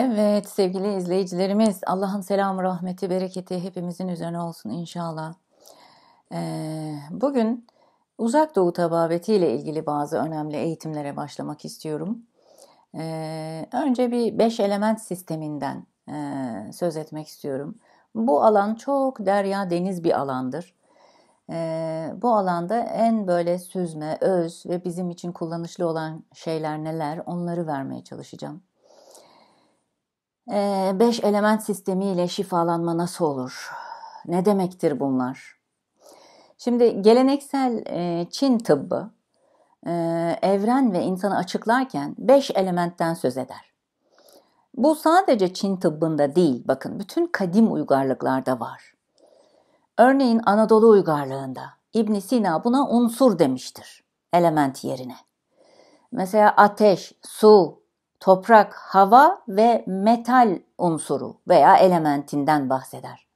Evet sevgili izleyicilerimiz Allah'ın selamı, rahmeti, bereketi hepimizin üzerine olsun inşallah. Ee, bugün uzak doğu tababeti ile ilgili bazı önemli eğitimlere başlamak istiyorum. Ee, önce bir beş element sisteminden e, söz etmek istiyorum. Bu alan çok derya deniz bir alandır. Ee, bu alanda en böyle süzme, öz ve bizim için kullanışlı olan şeyler neler onları vermeye çalışacağım. Ee, beş element sistemiyle şifalanma nasıl olur? Ne demektir bunlar? Şimdi geleneksel e, Çin tıbbı e, evren ve insanı açıklarken beş elementten söz eder. Bu sadece Çin tıbbında değil, bakın bütün kadim uygarlıklarda var. Örneğin Anadolu uygarlığında İbn Sina buna unsur demiştir, element yerine. Mesela ateş, su, toprak, hava ve metal unsuru veya elementinden bahseder.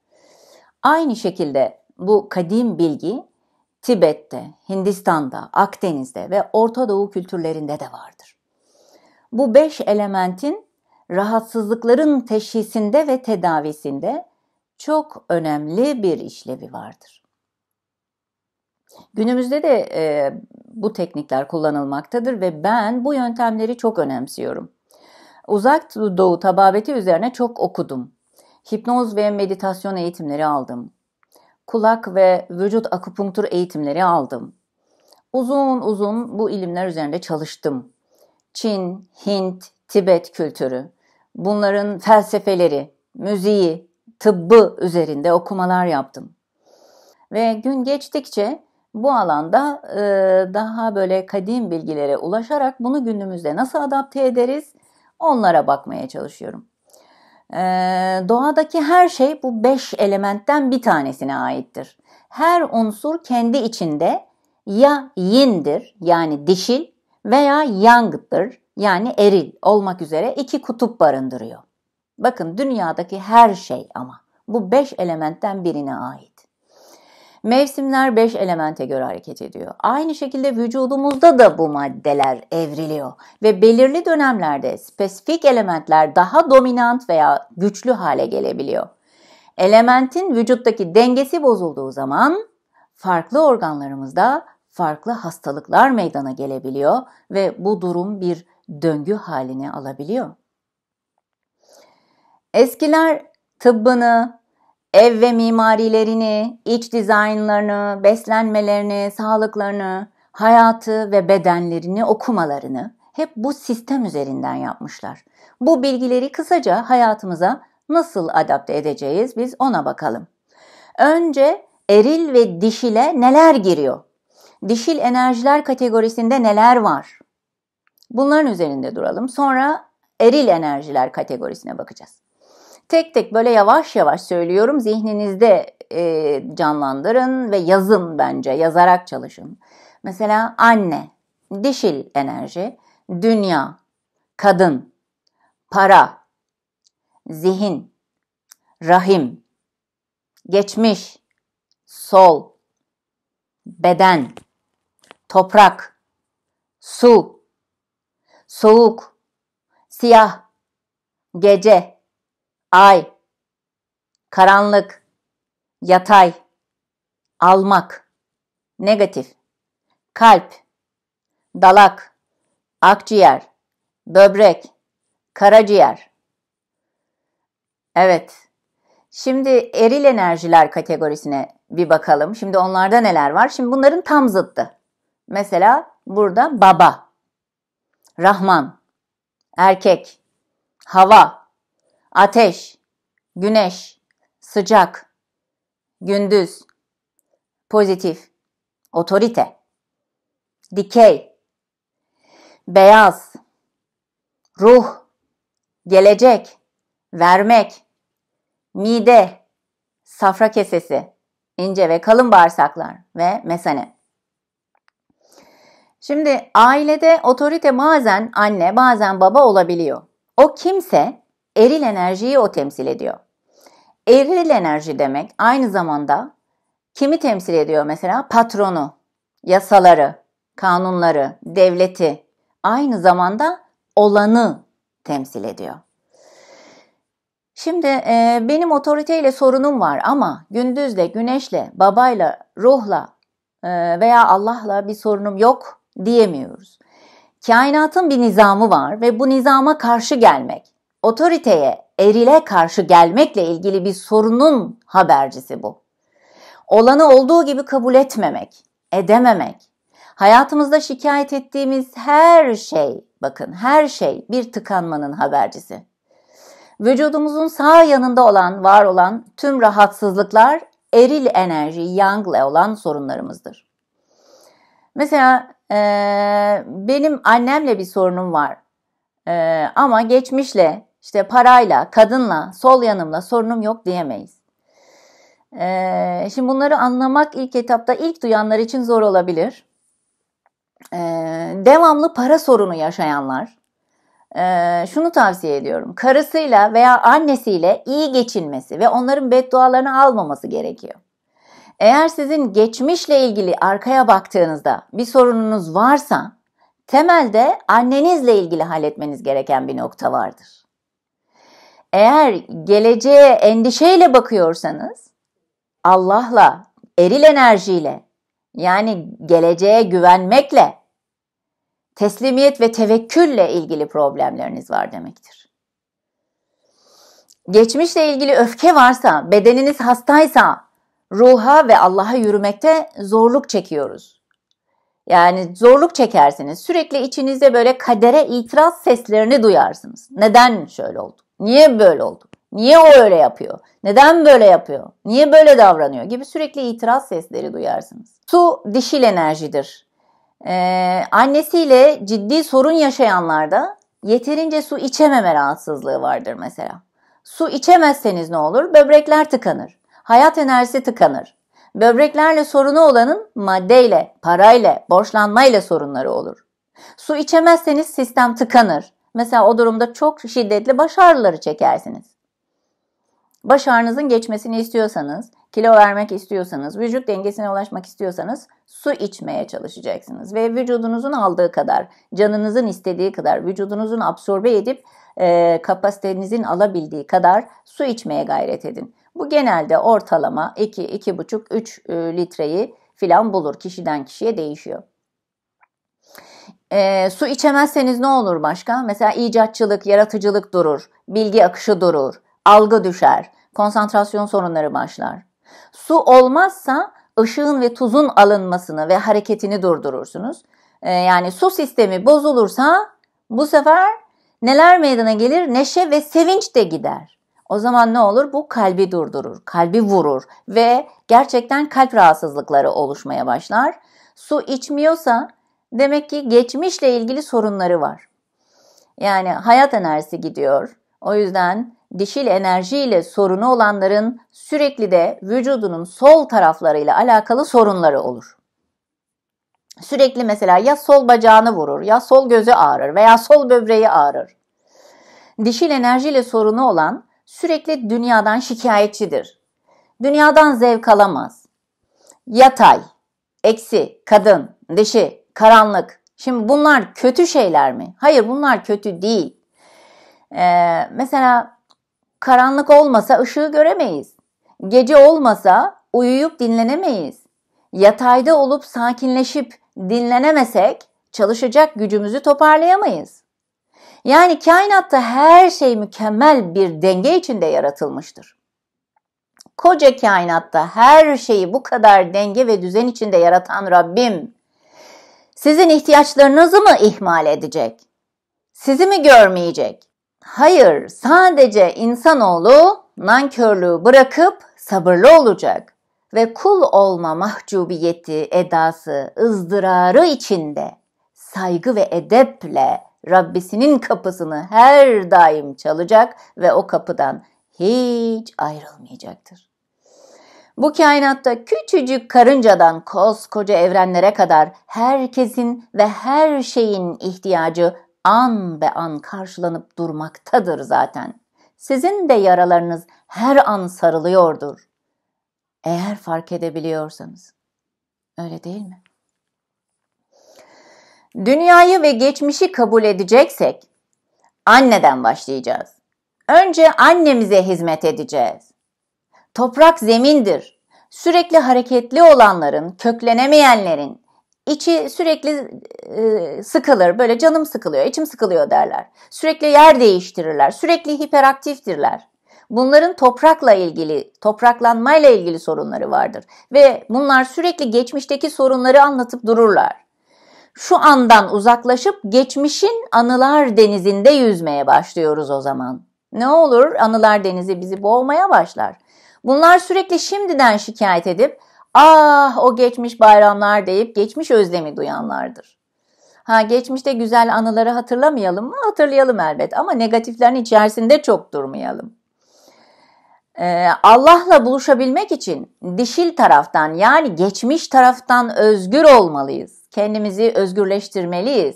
Aynı şekilde bu kadim bilgi Tibet'te, Hindistan'da, Akdeniz'de ve Orta Doğu kültürlerinde de vardır. Bu beş elementin rahatsızlıkların teşhisinde ve tedavisinde çok önemli bir işlevi vardır. Günümüzde de e, bu teknikler kullanılmaktadır ve ben bu yöntemleri çok önemsiyorum. Uzak Doğu tababeti üzerine çok okudum. Hipnoz ve meditasyon eğitimleri aldım. Kulak ve vücut akupunktur eğitimleri aldım. Uzun uzun bu ilimler üzerinde çalıştım. Çin, Hint, Tibet kültürü, bunların felsefeleri, müziği, tıbbı üzerinde okumalar yaptım. Ve gün geçtikçe bu alanda e, daha böyle kadim bilgilere ulaşarak bunu günümüzde nasıl adapte ederiz onlara bakmaya çalışıyorum. Ee, doğadaki her şey bu beş elementten bir tanesine aittir. Her unsur kendi içinde ya yindir yani dişil veya yangdır yani eril olmak üzere iki kutup barındırıyor. Bakın dünyadaki her şey ama bu beş elementten birine ait. Mevsimler 5 elemente göre hareket ediyor. Aynı şekilde vücudumuzda da bu maddeler evriliyor ve belirli dönemlerde spesifik elementler daha dominant veya güçlü hale gelebiliyor. Elementin vücuttaki dengesi bozulduğu zaman farklı organlarımızda farklı hastalıklar meydana gelebiliyor ve bu durum bir döngü halini alabiliyor. Eskiler tıbbını, ev ve mimarilerini, iç dizaynlarını, beslenmelerini, sağlıklarını, hayatı ve bedenlerini okumalarını hep bu sistem üzerinden yapmışlar. Bu bilgileri kısaca hayatımıza nasıl adapte edeceğiz biz ona bakalım. Önce eril ve dişile neler giriyor? Dişil enerjiler kategorisinde neler var? Bunların üzerinde duralım. Sonra eril enerjiler kategorisine bakacağız. Tek tek böyle yavaş yavaş söylüyorum. Zihninizde e, canlandırın ve yazın bence. Yazarak çalışın. Mesela anne, dişil enerji, dünya, kadın, para, zihin, rahim, geçmiş, sol, beden, toprak, su, soğuk, siyah, gece, ay, karanlık, yatay, almak, negatif, kalp, dalak, akciğer, böbrek, karaciğer. Evet. Şimdi eril enerjiler kategorisine bir bakalım. Şimdi onlarda neler var? Şimdi bunların tam zıttı. Mesela burada baba, rahman, erkek, hava, Ateş, güneş, sıcak, gündüz, pozitif, otorite, dikey, beyaz, ruh, gelecek, vermek, mide, safra kesesi, ince ve kalın bağırsaklar ve mesane. Şimdi ailede otorite bazen anne bazen baba olabiliyor. O kimse Eril enerjiyi o temsil ediyor. Eril enerji demek aynı zamanda kimi temsil ediyor mesela? Patronu, yasaları, kanunları, devleti. Aynı zamanda olanı temsil ediyor. Şimdi e, benim otoriteyle sorunum var ama gündüzle, güneşle, babayla, ruhla e, veya Allah'la bir sorunum yok diyemiyoruz. Kainatın bir nizamı var ve bu nizama karşı gelmek otoriteye, erile karşı gelmekle ilgili bir sorunun habercisi bu. Olanı olduğu gibi kabul etmemek, edememek. Hayatımızda şikayet ettiğimiz her şey, bakın her şey bir tıkanmanın habercisi. Vücudumuzun sağ yanında olan, var olan tüm rahatsızlıklar eril enerji, yangla olan sorunlarımızdır. Mesela e, benim annemle bir sorunum var. E, ama geçmişle işte parayla, kadınla, sol yanımla sorunum yok diyemeyiz. Ee, şimdi bunları anlamak ilk etapta ilk duyanlar için zor olabilir. Ee, devamlı para sorunu yaşayanlar. Ee, şunu tavsiye ediyorum. Karısıyla veya annesiyle iyi geçinmesi ve onların beddualarını almaması gerekiyor. Eğer sizin geçmişle ilgili arkaya baktığınızda bir sorununuz varsa temelde annenizle ilgili halletmeniz gereken bir nokta vardır eğer geleceğe endişeyle bakıyorsanız Allah'la, eril enerjiyle yani geleceğe güvenmekle, teslimiyet ve tevekkülle ilgili problemleriniz var demektir. Geçmişle ilgili öfke varsa, bedeniniz hastaysa ruha ve Allah'a yürümekte zorluk çekiyoruz. Yani zorluk çekersiniz. Sürekli içinizde böyle kadere itiraz seslerini duyarsınız. Neden şöyle oldu? Niye böyle oldu? Niye o öyle yapıyor? Neden böyle yapıyor? Niye böyle davranıyor? Gibi sürekli itiraz sesleri duyarsınız. Su dişil enerjidir. Ee, annesiyle ciddi sorun yaşayanlarda yeterince su içememe rahatsızlığı vardır mesela. Su içemezseniz ne olur? Böbrekler tıkanır. Hayat enerjisi tıkanır. Böbreklerle sorunu olanın maddeyle, parayla, borçlanmayla sorunları olur. Su içemezseniz sistem tıkanır. Mesela o durumda çok şiddetli baş ağrıları çekersiniz. Baş ağrınızın geçmesini istiyorsanız, kilo vermek istiyorsanız, vücut dengesine ulaşmak istiyorsanız su içmeye çalışacaksınız. Ve vücudunuzun aldığı kadar, canınızın istediği kadar, vücudunuzun absorbe edip e, kapasitenizin alabildiği kadar su içmeye gayret edin. Bu genelde ortalama 2, 2,5, 3 litreyi filan bulur. Kişiden kişiye değişiyor. E, su içemezseniz ne olur başka? Mesela icatçılık, yaratıcılık durur, bilgi akışı durur, algı düşer, konsantrasyon sorunları başlar. Su olmazsa ışığın ve tuzun alınmasını ve hareketini durdurursunuz. E, yani su sistemi bozulursa bu sefer neler meydana gelir? Neşe ve sevinç de gider. O zaman ne olur? Bu kalbi durdurur, kalbi vurur ve gerçekten kalp rahatsızlıkları oluşmaya başlar. Su içmiyorsa Demek ki geçmişle ilgili sorunları var. Yani hayat enerjisi gidiyor. O yüzden dişil enerjiyle sorunu olanların sürekli de vücudunun sol taraflarıyla alakalı sorunları olur. Sürekli mesela ya sol bacağını vurur ya sol gözü ağrır veya sol böbreği ağrır. Dişil enerjiyle sorunu olan sürekli dünyadan şikayetçidir. Dünyadan zevk alamaz. Yatay, eksi, kadın, dişi, karanlık. Şimdi bunlar kötü şeyler mi? Hayır bunlar kötü değil. Ee, mesela karanlık olmasa ışığı göremeyiz. Gece olmasa uyuyup dinlenemeyiz. Yatayda olup sakinleşip dinlenemesek çalışacak gücümüzü toparlayamayız. Yani kainatta her şey mükemmel bir denge içinde yaratılmıştır. Koca kainatta her şeyi bu kadar denge ve düzen içinde yaratan Rabbim sizin ihtiyaçlarınızı mı ihmal edecek? Sizi mi görmeyecek? Hayır, sadece insanoğlu nankörlüğü bırakıp sabırlı olacak ve kul olma mahcubiyeti, edası, ızdırarı içinde saygı ve edeple Rabbisinin kapısını her daim çalacak ve o kapıdan hiç ayrılmayacaktır. Bu kainatta küçücük karıncadan koskoca evrenlere kadar herkesin ve her şeyin ihtiyacı an be an karşılanıp durmaktadır zaten. Sizin de yaralarınız her an sarılıyordur. Eğer fark edebiliyorsanız. Öyle değil mi? Dünyayı ve geçmişi kabul edeceksek anneden başlayacağız. Önce annemize hizmet edeceğiz. Toprak zemindir. Sürekli hareketli olanların, köklenemeyenlerin, içi sürekli e, sıkılır, böyle canım sıkılıyor, içim sıkılıyor derler. Sürekli yer değiştirirler, sürekli hiperaktiftirler. Bunların toprakla ilgili, topraklanmayla ilgili sorunları vardır ve bunlar sürekli geçmişteki sorunları anlatıp dururlar. Şu andan uzaklaşıp geçmişin anılar denizinde yüzmeye başlıyoruz o zaman. Ne olur anılar denizi bizi boğmaya başlar. Bunlar sürekli şimdiden şikayet edip ah o geçmiş bayramlar deyip geçmiş özlemi duyanlardır. Ha geçmişte güzel anıları hatırlamayalım mı? Hatırlayalım elbet ama negatiflerin içerisinde çok durmayalım. Ee, Allah'la buluşabilmek için dişil taraftan yani geçmiş taraftan özgür olmalıyız. Kendimizi özgürleştirmeliyiz.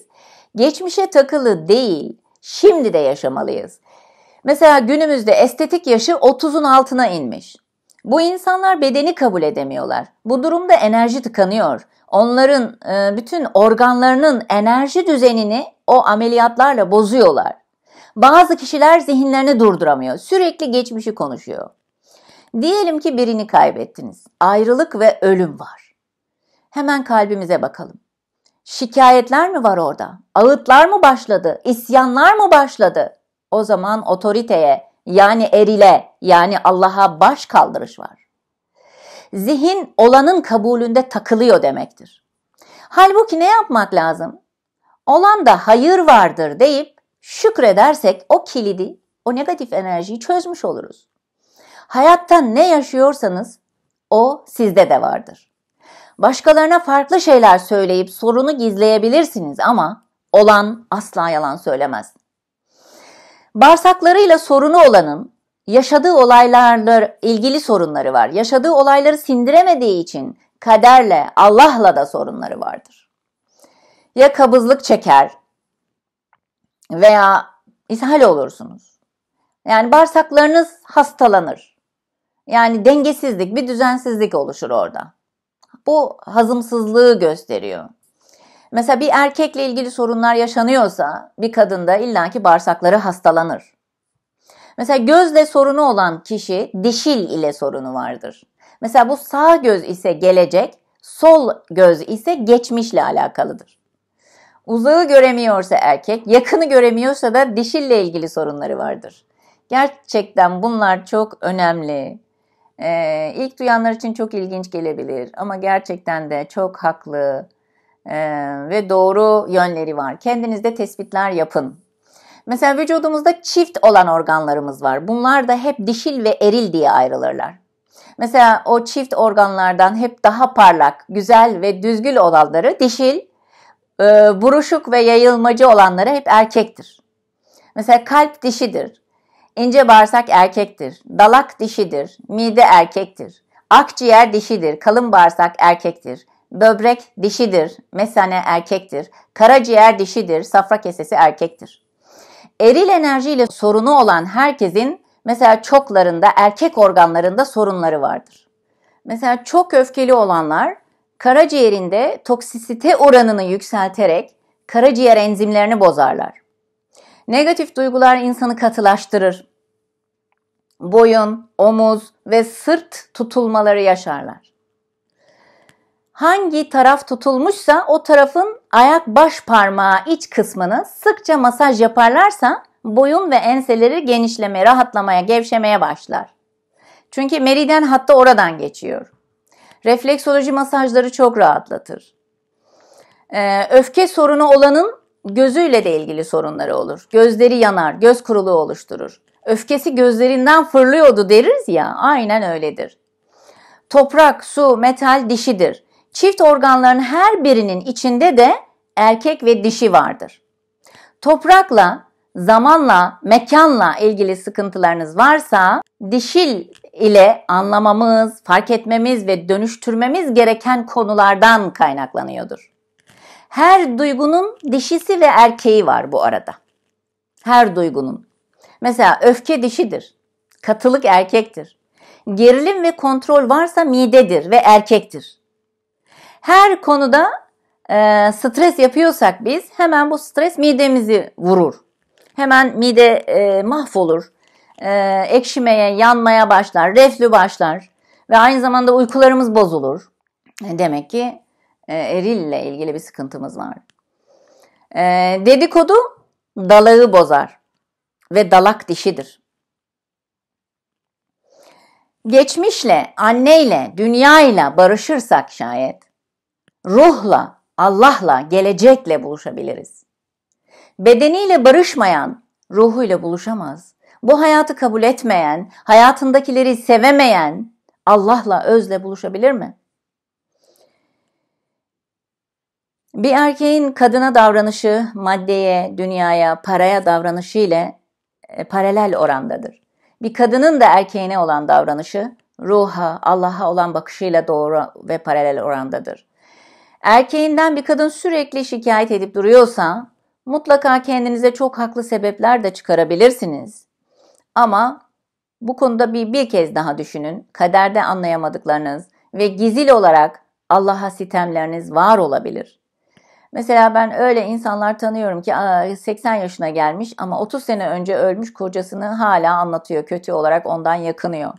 Geçmişe takılı değil, şimdi de yaşamalıyız. Mesela günümüzde estetik yaşı 30'un altına inmiş. Bu insanlar bedeni kabul edemiyorlar. Bu durumda enerji tıkanıyor. Onların e, bütün organlarının enerji düzenini o ameliyatlarla bozuyorlar. Bazı kişiler zihinlerini durduramıyor. Sürekli geçmişi konuşuyor. Diyelim ki birini kaybettiniz. Ayrılık ve ölüm var. Hemen kalbimize bakalım. Şikayetler mi var orada? Ağıtlar mı başladı? İsyanlar mı başladı? O zaman otoriteye yani erile yani Allah'a baş kaldırış var. Zihin olanın kabulünde takılıyor demektir. Halbuki ne yapmak lazım? Olan da hayır vardır deyip şükredersek o kilidi, o negatif enerjiyi çözmüş oluruz. Hayatta ne yaşıyorsanız o sizde de vardır. Başkalarına farklı şeyler söyleyip sorunu gizleyebilirsiniz ama olan asla yalan söylemez. Bağırsaklarıyla sorunu olanın yaşadığı olaylarla ilgili sorunları var. Yaşadığı olayları sindiremediği için kaderle, Allah'la da sorunları vardır. Ya kabızlık çeker veya ishal olursunuz. Yani bağırsaklarınız hastalanır. Yani dengesizlik, bir düzensizlik oluşur orada. Bu hazımsızlığı gösteriyor. Mesela bir erkekle ilgili sorunlar yaşanıyorsa bir kadında illaki bağırsakları hastalanır. Mesela gözle sorunu olan kişi dişil ile sorunu vardır. Mesela bu sağ göz ise gelecek, sol göz ise geçmişle alakalıdır. Uzağı göremiyorsa erkek, yakını göremiyorsa da dişille ilgili sorunları vardır. Gerçekten bunlar çok önemli. Ee, ilk duyanlar için çok ilginç gelebilir ama gerçekten de çok haklı ee, ve doğru yönleri var. Kendinizde tespitler yapın. Mesela vücudumuzda çift olan organlarımız var. Bunlar da hep dişil ve eril diye ayrılırlar. Mesela o çift organlardan hep daha parlak, güzel ve düzgül olanları dişil, e, buruşuk ve yayılmacı olanları hep erkektir. Mesela kalp dişidir, ince bağırsak erkektir, dalak dişidir, mide erkektir, akciğer dişidir, kalın bağırsak erkektir, Böbrek dişidir, mesane erkektir, karaciğer dişidir, safra kesesi erkektir. Eril enerjiyle sorunu olan herkesin mesela çoklarında erkek organlarında sorunları vardır. Mesela çok öfkeli olanlar karaciğerinde toksisite oranını yükselterek karaciğer enzimlerini bozarlar. Negatif duygular insanı katılaştırır. Boyun, omuz ve sırt tutulmaları yaşarlar. Hangi taraf tutulmuşsa o tarafın ayak baş parmağı iç kısmını sıkça masaj yaparlarsa boyun ve enseleri genişleme, rahatlamaya, gevşemeye başlar. Çünkü meriden hatta oradan geçiyor. Refleksoloji masajları çok rahatlatır. Ee, öfke sorunu olanın gözüyle de ilgili sorunları olur. Gözleri yanar, göz kuruluğu oluşturur. Öfkesi gözlerinden fırlıyordu deriz ya, aynen öyledir. Toprak, su, metal dişidir. Çift organların her birinin içinde de erkek ve dişi vardır. Toprakla, zamanla, mekanla ilgili sıkıntılarınız varsa dişil ile anlamamız, fark etmemiz ve dönüştürmemiz gereken konulardan kaynaklanıyordur. Her duygunun dişisi ve erkeği var bu arada. Her duygunun. Mesela öfke dişidir. Katılık erkektir. Gerilim ve kontrol varsa midedir ve erkektir. Her konuda e, stres yapıyorsak biz hemen bu stres midemizi vurur. Hemen mide e, mahvolur. E, ekşimeye, yanmaya başlar, reflü başlar ve aynı zamanda uykularımız bozulur. E, demek ki e, ile ilgili bir sıkıntımız var. E, dedikodu dalağı bozar ve dalak dişidir. Geçmişle, anneyle, dünyayla barışırsak şayet ruhla, Allah'la, gelecekle buluşabiliriz. Bedeniyle barışmayan ruhuyla buluşamaz. Bu hayatı kabul etmeyen, hayatındakileri sevemeyen Allah'la, özle buluşabilir mi? Bir erkeğin kadına davranışı maddeye, dünyaya, paraya davranışı ile e, paralel orandadır. Bir kadının da erkeğine olan davranışı ruha, Allah'a olan bakışıyla doğru ve paralel orandadır. Erkeğinden bir kadın sürekli şikayet edip duruyorsa mutlaka kendinize çok haklı sebepler de çıkarabilirsiniz. Ama bu konuda bir, bir kez daha düşünün. Kaderde anlayamadıklarınız ve gizil olarak Allah'a sitemleriniz var olabilir. Mesela ben öyle insanlar tanıyorum ki 80 yaşına gelmiş ama 30 sene önce ölmüş kocasını hala anlatıyor. Kötü olarak ondan yakınıyor.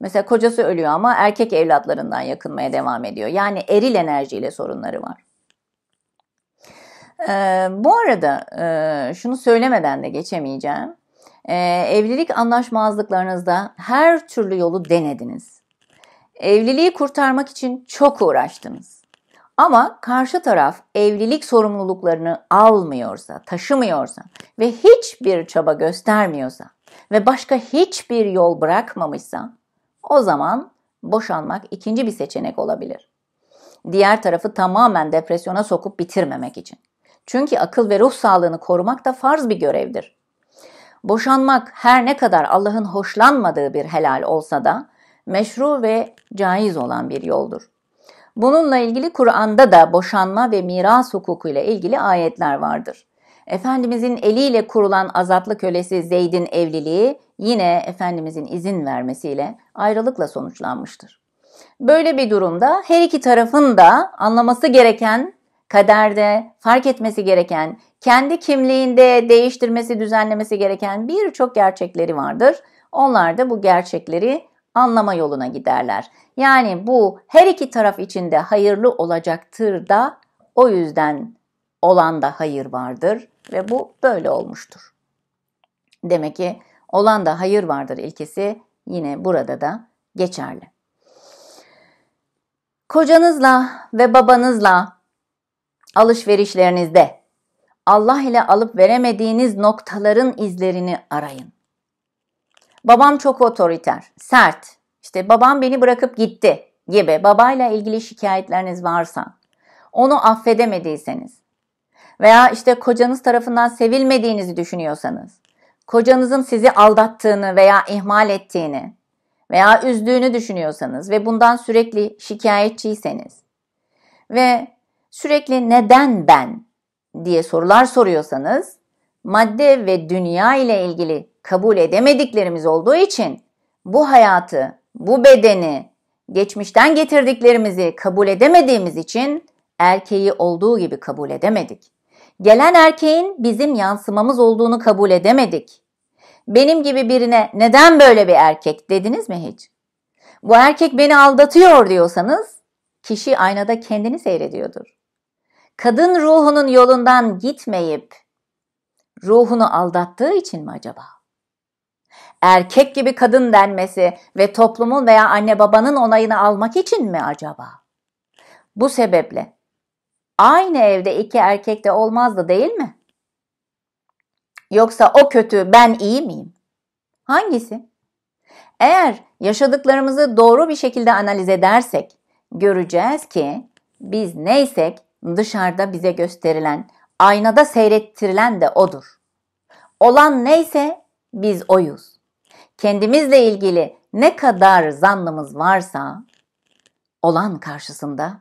Mesela kocası ölüyor ama erkek evlatlarından yakınmaya devam ediyor. Yani eril enerjiyle sorunları var. Ee, bu arada e, şunu söylemeden de geçemeyeceğim. Ee, evlilik anlaşmazlıklarınızda her türlü yolu denediniz. Evliliği kurtarmak için çok uğraştınız. Ama karşı taraf evlilik sorumluluklarını almıyorsa, taşımıyorsa ve hiçbir çaba göstermiyorsa ve başka hiçbir yol bırakmamışsa o zaman boşanmak ikinci bir seçenek olabilir. Diğer tarafı tamamen depresyona sokup bitirmemek için. Çünkü akıl ve ruh sağlığını korumak da farz bir görevdir. Boşanmak her ne kadar Allah'ın hoşlanmadığı bir helal olsa da meşru ve caiz olan bir yoldur. Bununla ilgili Kur'an'da da boşanma ve miras hukuku ile ilgili ayetler vardır. Efendimizin eliyle kurulan azatlı kölesi Zeyd'in evliliği yine Efendimizin izin vermesiyle ayrılıkla sonuçlanmıştır. Böyle bir durumda her iki tarafın da anlaması gereken, kaderde fark etmesi gereken, kendi kimliğinde değiştirmesi, düzenlemesi gereken birçok gerçekleri vardır. Onlar da bu gerçekleri anlama yoluna giderler. Yani bu her iki taraf için de hayırlı olacaktır da o yüzden olan da hayır vardır ve bu böyle olmuştur. Demek ki olan da hayır vardır ilkesi yine burada da geçerli. Kocanızla ve babanızla alışverişlerinizde Allah ile alıp veremediğiniz noktaların izlerini arayın. Babam çok otoriter, sert. İşte babam beni bırakıp gitti gibi babayla ilgili şikayetleriniz varsa, onu affedemediyseniz veya işte kocanız tarafından sevilmediğinizi düşünüyorsanız, kocanızın sizi aldattığını veya ihmal ettiğini veya üzdüğünü düşünüyorsanız ve bundan sürekli şikayetçiyseniz ve sürekli neden ben diye sorular soruyorsanız madde ve dünya ile ilgili kabul edemediklerimiz olduğu için bu hayatı, bu bedeni, geçmişten getirdiklerimizi kabul edemediğimiz için erkeği olduğu gibi kabul edemedik. Gelen erkeğin bizim yansımamız olduğunu kabul edemedik. Benim gibi birine neden böyle bir erkek dediniz mi hiç? Bu erkek beni aldatıyor diyorsanız kişi aynada kendini seyrediyordur. Kadın ruhunun yolundan gitmeyip ruhunu aldattığı için mi acaba? Erkek gibi kadın denmesi ve toplumun veya anne babanın onayını almak için mi acaba? Bu sebeple aynı evde iki erkek de olmaz da değil mi? Yoksa o kötü ben iyi miyim? Hangisi? Eğer yaşadıklarımızı doğru bir şekilde analiz edersek göreceğiz ki biz neysek dışarıda bize gösterilen, aynada seyrettirilen de odur. Olan neyse biz oyuz. Kendimizle ilgili ne kadar zannımız varsa olan karşısında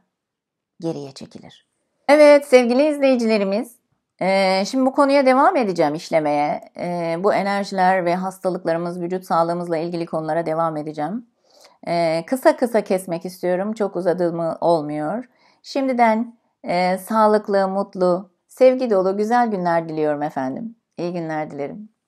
geriye çekilir. Evet sevgili izleyicilerimiz, e, şimdi bu konuya devam edeceğim işlemeye. E, bu enerjiler ve hastalıklarımız, vücut sağlığımızla ilgili konulara devam edeceğim. E, kısa kısa kesmek istiyorum, çok uzadığımı olmuyor. Şimdiden sağlıklı, mutlu, sevgi dolu, güzel günler diliyorum efendim. İyi günler dilerim.